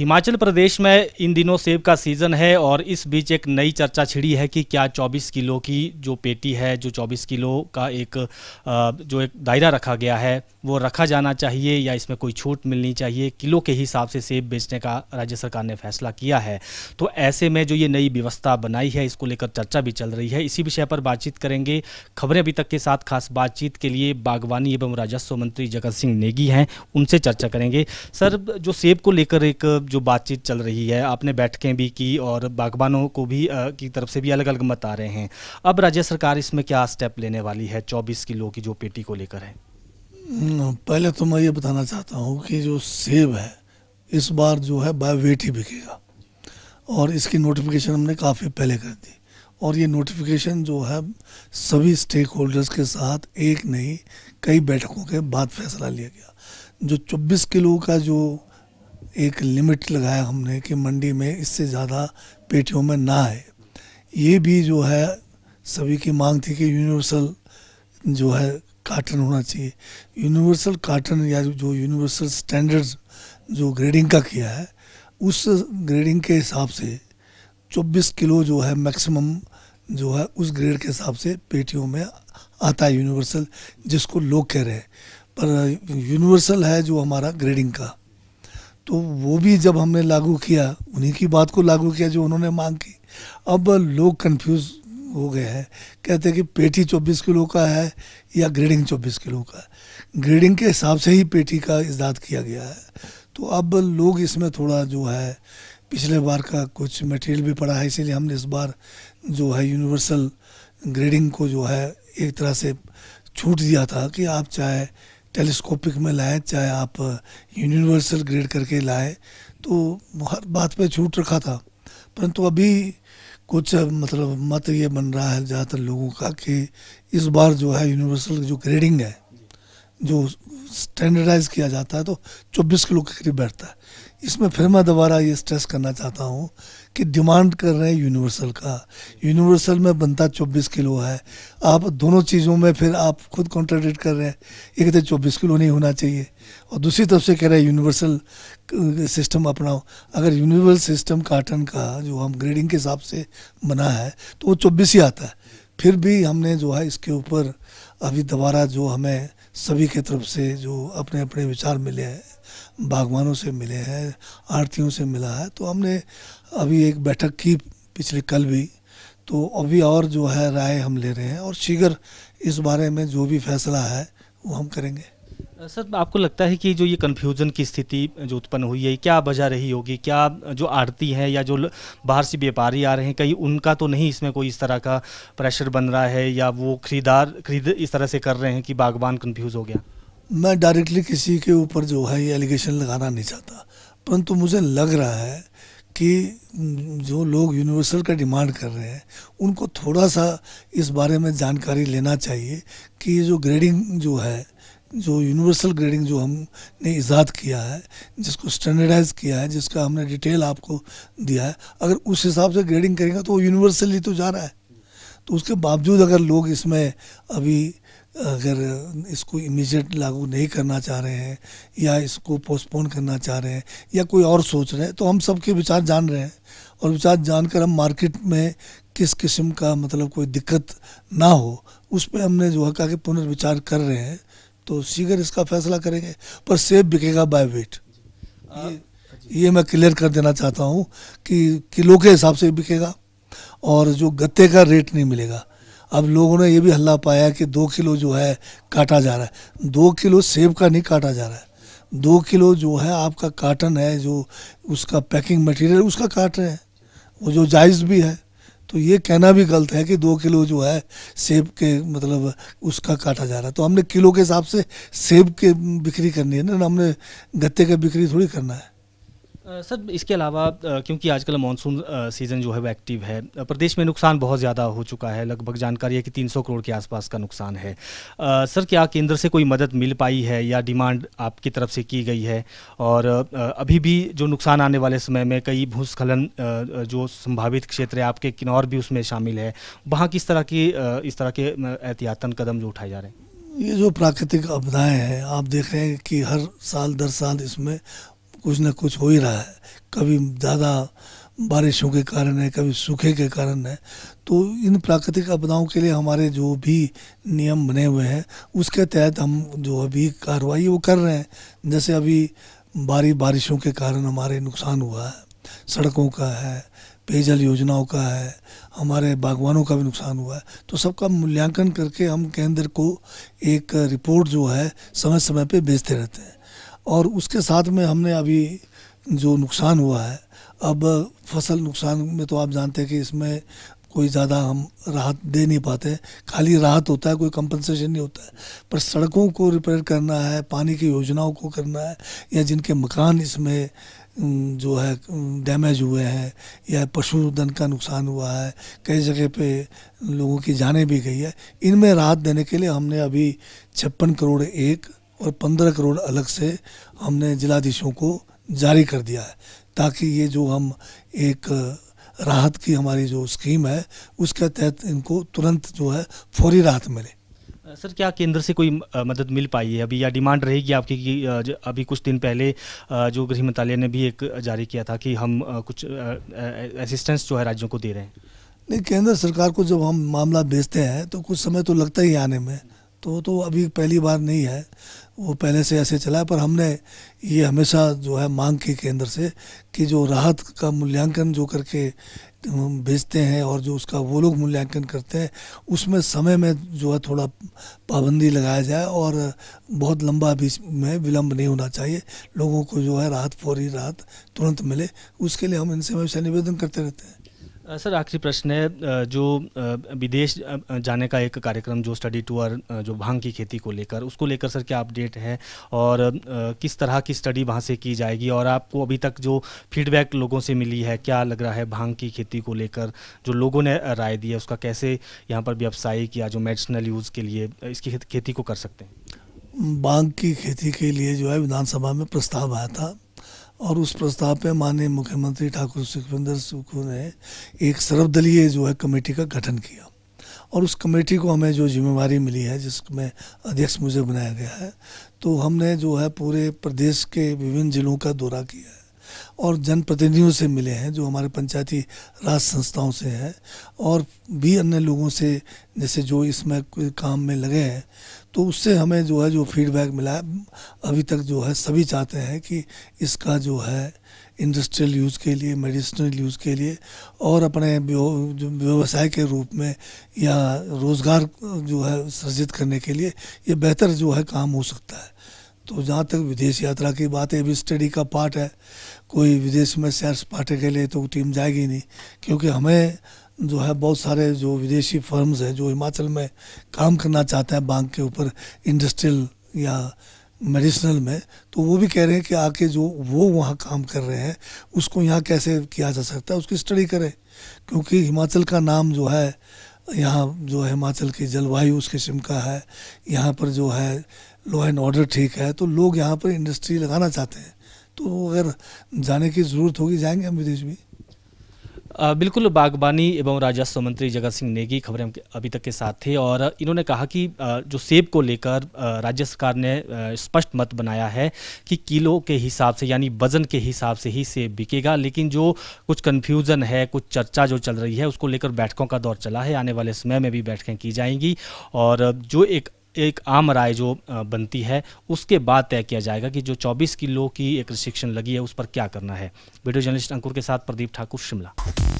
हिमाचल प्रदेश में इन दिनों सेब का सीज़न है और इस बीच एक नई चर्चा छिड़ी है कि क्या 24 किलो की जो पेटी है जो 24 किलो का एक जो एक दायरा रखा गया है वो रखा जाना चाहिए या इसमें कोई छूट मिलनी चाहिए किलो के हिसाब से सेब बेचने का राज्य सरकार ने फैसला किया है तो ऐसे में जो ये नई व्यवस्था बनाई है इसको लेकर चर्चा भी चल रही है इसी विषय पर बातचीत करेंगे खबरें अभी तक के साथ खास बातचीत के लिए बागवानी एवं राजस्व मंत्री जगत सिंह नेगी हैं उनसे चर्चा करेंगे सर जो सेब को लेकर एक जो बातचीत चल रही है आपने बैठकें भी की और बागबानों को भी आ, की तरफ से भी अलग अलग मत आ रहे हैं अब राज्य सरकार इसमें क्या स्टेप लेने वाली है चौबीस किलो की जो पेटी को लेकर है पहले तो मैं ये बताना चाहता हूँ कि जो सेब है इस बार जो है बाय वेट ही बिकेगा और इसकी नोटिफिकेशन हमने काफ़ी पहले कर दी और ये नोटिफिकेशन जो है सभी स्टेक होल्डर्स के साथ एक नहीं कई बैठकों के बाद फैसला लिया गया जो 24 किलो का जो एक लिमिट लगाया हमने कि मंडी में इससे ज़्यादा पेटियों में ना आए ये भी जो है सभी की मांग थी कि यूनिवर्सल जो है काटन होना चाहिए यूनिवर्सल काटन या जो यूनिवर्सल स्टैंडर्ड्स जो ग्रेडिंग का किया है उस ग्रेडिंग के हिसाब से 24 किलो जो है मैक्सिमम जो है उस ग्रेड के हिसाब से पेटियों में आता है यूनिवर्सल जिसको लोग कह रहे हैं पर यूनिवर्सल है जो हमारा ग्रेडिंग का तो वो भी जब हमने लागू किया उन्हीं की बात को लागू किया जो उन्होंने मांग की अब लोग कंफ्यूज हो गए हैं कहते हैं कि पेटी चौबीस किलो का है या ग्रेडिंग चौबीस किलो का है ग्रेडिंग के हिसाब से ही पेटी का इजाद किया गया है तो अब लोग इसमें थोड़ा जो है पिछले बार का कुछ मटेरियल भी पड़ा है इसीलिए हमने इस बार जो है यूनिवर्सल ग्रेडिंग को जो है एक तरह से छूट दिया था कि आप चाहे टेलीस्कोपिक में लाए चाहे आप यूनिवर्सल ग्रेड करके लाए तो हर बात पे छूट रखा था परंतु अभी कुछ मतलब मत ये बन रहा है ज़्यादातर लोगों का कि इस बार जो है यूनिवर्सल जो ग्रेडिंग है जो स्टैंडर्डाइज किया जाता है तो 24 किलो के करीब बैठता है इसमें फिर मैं दोबारा ये स्ट्रेस करना चाहता हूँ कि डिमांड कर रहे हैं यूनिवर्सल का यूनिवर्सल में बनता 24 किलो है आप दोनों चीज़ों में फिर आप खुद कॉन्ट्राडिक्ट कर रहे हैं ये कहते तो चौबीस किलो नहीं होना चाहिए और दूसरी तरफ से कह रहे हैं यूनिवर्सल सिस्टम अपनाओ अगर यूनिवर्सल सिस्टम काटन का जो हम ग्रेडिंग के हिसाब से बना है तो वो चौबीस ही आता है फिर भी हमने जो है इसके ऊपर अभी दोबारा जो हमें सभी के तरफ से जो अपने अपने विचार मिले हैं बागवानों से मिले हैं आरतियों से मिला है तो हमने अभी एक बैठक की पिछले कल भी तो अभी और जो है राय हम ले रहे हैं और शीघ्र इस बारे में जो भी फैसला है वो हम करेंगे सर आपको लगता है कि जो ये कन्फ्यूज़न की स्थिति जो उत्पन्न हुई है क्या वजह रही होगी क्या जो आरती है या जो बाहर से व्यापारी आ रहे हैं कहीं उनका तो नहीं इसमें कोई इस तरह का प्रेशर बन रहा है या वो खरीदार खरीद इस तरह से कर रहे हैं कि बागवान कन्फ्यूज़ हो गया मैं डायरेक्टली किसी के ऊपर जो है ये एलिगेशन लगाना नहीं चाहता परंतु मुझे लग रहा है कि जो लोग यूनिवर्सल का डिमांड कर रहे हैं उनको थोड़ा सा इस बारे में जानकारी लेना चाहिए कि ये जो ग्रेडिंग जो है जो यूनिवर्सल ग्रेडिंग जो हमने ईजाद किया है जिसको स्टैंडर्डाइज किया है जिसका हमने डिटेल आपको दिया है अगर उस हिसाब से ग्रेडिंग करेगा तो वो यूनिवर्सली तो जा रहा है तो उसके बावजूद अगर लोग इसमें अभी अगर इसको इमीजिएट लागू नहीं करना चाह रहे हैं या इसको पोस्टपोन करना चाह रहे हैं या कोई और सोच रहे हैं तो हम सबके विचार जान रहे हैं और विचार जानकर हम मार्केट में किस किस्म का मतलब कोई दिक्कत ना हो उस पर हमने जो है कहा कि पुनर्विचार कर रहे हैं तो शीघ्र इसका फैसला करेंगे पर सेब बिकेगा बाय वेट ये मैं क्लियर कर देना चाहता हूँ कि किलो के हिसाब से बिकेगा और जो गत्ते का रेट नहीं मिलेगा अब लोगों ने ये भी हल्ला पाया कि दो किलो जो है काटा जा रहा है दो किलो सेब का नहीं काटा जा रहा है दो किलो जो है आपका काटन है जो उसका पैकिंग मटेरियल उसका काट रहे हैं वो जो जायज़ भी है तो ये कहना भी गलत है कि दो किलो जो है सेब के मतलब उसका काटा जा रहा है तो हमने किलो के हिसाब से सेब के बिक्री करनी है ना हमने गत्ते का बिक्री थोड़ी करना है सर इसके अलावा क्योंकि आजकल मानसून सीज़न जो है वो एक्टिव है प्रदेश में नुकसान बहुत ज़्यादा हो चुका है लगभग जानकारी है कि 300 करोड़ के आसपास का नुकसान है सर क्या केंद्र से कोई मदद मिल पाई है या डिमांड आपकी तरफ से की गई है और अभी भी जो नुकसान आने वाले समय में कई भूस्खलन जो संभावित क्षेत्र है आपके किन्नौर भी उसमें शामिल है वहाँ किस तरह की इस तरह के एहतियातन कदम जो उठाए जा रहे हैं ये जो प्राकृतिक आपदाएँ हैं आप देख रहे हैं कि हर साल दर साल इसमें कुछ न कुछ हो ही रहा है कभी ज़्यादा बारिशों के कारण है कभी सूखे के कारण है तो इन प्राकृतिक आपदाओं के लिए हमारे जो भी नियम बने हुए हैं उसके तहत हम जो अभी कार्रवाई वो कर रहे हैं जैसे अभी भारी बारिशों के कारण हमारे नुकसान हुआ है सड़कों का है पेयजल योजनाओं का है हमारे बागवानों का भी नुकसान हुआ है तो सबका मूल्यांकन करके हम केंद्र को एक रिपोर्ट जो है समय समय पे भेजते रहते हैं और उसके साथ में हमने अभी जो नुकसान हुआ है अब फसल नुकसान में तो आप जानते हैं कि इसमें कोई ज़्यादा हम राहत दे नहीं पाते खाली राहत होता है कोई कंपनसेशन नहीं होता है पर सड़कों को रिपेयर करना है पानी की योजनाओं को करना है या जिनके मकान इसमें जो है डैमेज हुए हैं या पशुधन का नुकसान हुआ है कई जगह पे लोगों की जाने भी गई है इनमें राहत देने के लिए हमने अभी छप्पन करोड़ एक और पंद्रह करोड़ अलग से हमने जिलाधीशों को जारी कर दिया है ताकि ये जो हम एक राहत की हमारी जो स्कीम है उसके तहत इनको तुरंत जो है फौरी राहत मिले सर क्या केंद्र से कोई मदद मिल पाई है अभी या डिमांड रहेगी आपकी कि अभी कुछ दिन पहले जो गृह मंत्रालय ने भी एक जारी किया था कि हम कुछ असिस्टेंस जो है राज्यों को दे रहे हैं नहीं केंद्र सरकार को जब हम मामला भेजते हैं तो कुछ समय तो लगता ही आने में तो तो अभी पहली बार नहीं है वो पहले से ऐसे चला है पर हमने ये हमेशा जो है मांग की केंद्र से कि जो राहत का मूल्यांकन जो करके भेजते हैं और जो उसका वो लोग मूल्यांकन करते हैं उसमें समय में जो है थोड़ा पाबंदी लगाया जाए और बहुत लंबा बीच में विलंब नहीं होना चाहिए लोगों को जो है राहत फौरी राहत तुरंत मिले उसके लिए हम इनसे हमेशा निवेदन करते रहते हैं सर आखिरी प्रश्न है जो विदेश जाने का एक कार्यक्रम जो स्टडी टूर जो भांग की खेती को लेकर उसको लेकर सर क्या अपडेट है और किस तरह की स्टडी वहाँ से की जाएगी और आपको अभी तक जो फीडबैक लोगों से मिली है क्या लग रहा है भांग की खेती को लेकर जो लोगों ने राय दी है उसका कैसे यहाँ पर व्यावसायिक या जो मेडिसिनल यूज़ के लिए इसकी खेती को कर सकते हैं भांग की खेती के लिए जो है विधानसभा में प्रस्ताव आया था और उस प्रस्ताव पे माननीय मुख्यमंत्री ठाकुर सुखविंदर सुखू ने एक सर्वदलीय जो है कमेटी का गठन किया और उस कमेटी को हमें जो जिम्मेवारी मिली है जिसमें अध्यक्ष मुझे बनाया गया है तो हमने जो है पूरे प्रदेश के विभिन्न जिलों का दौरा किया है और जनप्रतिनिधियों से मिले हैं जो हमारे पंचायती राज संस्थाओं से हैं और भी अन्य लोगों से जैसे जो इसमें काम में लगे हैं तो उससे हमें जो है जो फीडबैक मिला है अभी तक जो है सभी चाहते हैं कि इसका जो है इंडस्ट्रियल यूज़ के लिए मेडिसिनल यूज़ के लिए और अपने व्यवसाय के रूप में या रोज़गार जो है सृजित करने के लिए ये बेहतर जो है काम हो सकता है तो जहाँ तक विदेश यात्रा की बात है भी स्टडी का पार्ट है कोई विदेश में सैर सपाटे के लिए तो टीम जाएगी नहीं क्योंकि हमें जो है बहुत सारे जो विदेशी फर्म्स हैं जो हिमाचल में काम करना चाहते हैं बैंक के ऊपर इंडस्ट्रियल या मेडिसिनल में तो वो भी कह रहे हैं कि आके जो वो वहाँ काम कर रहे हैं उसको यहाँ कैसे किया जा सकता है उसकी स्टडी करें क्योंकि हिमाचल का नाम जो है यहाँ जो है हिमाचल की जलवायु उस किस्म का है यहाँ पर जो है लॉ एंड ऑर्डर ठीक है तो लोग यहाँ पर इंडस्ट्री लगाना चाहते हैं तो अगर जाने की ज़रूरत होगी जाएंगे हम विदेश भी बिल्कुल बागबानी एवं राजस्व मंत्री जगत सिंह नेगी खबरें अभी तक के साथ थे और इन्होंने कहा कि जो सेब को लेकर राज्य सरकार ने स्पष्ट मत बनाया है कि किलो के हिसाब से यानी वजन के हिसाब से ही सेब बिकेगा लेकिन जो कुछ कन्फ्यूज़न है कुछ चर्चा जो चल रही है उसको लेकर बैठकों का दौर चला है आने वाले समय में भी बैठकें की जाएंगी और जो एक एक आम राय जो बनती है उसके बाद तय किया जाएगा कि जो 24 किलो की एक रिस्ट्रिक्शन लगी है उस पर क्या करना है वीडियो जर्नलिस्ट अंकुर के साथ प्रदीप ठाकुर शिमला